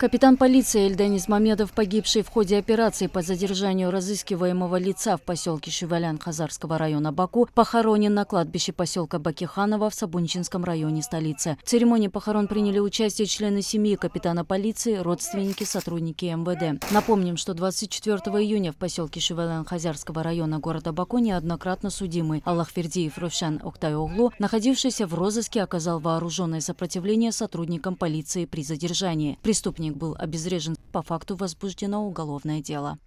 Капитан полиции Эльден Измамедов, погибший в ходе операции по задержанию разыскиваемого лица в поселке Шевалян Хазарского района Баку, похоронен на кладбище поселка Бакиханова в Сабунчинском районе столицы. В церемонии похорон приняли участие члены семьи капитана полиции, родственники, сотрудники МВД. Напомним, что 24 июня в поселке Шевалян Хазарского района города Баку неоднократно судимый Аллахвердиев Рушан Октайоглу, находившийся в розыске, оказал вооруженное сопротивление сотрудникам полиции при задержании. Преступник был обезврежен. По факту возбуждено уголовное дело.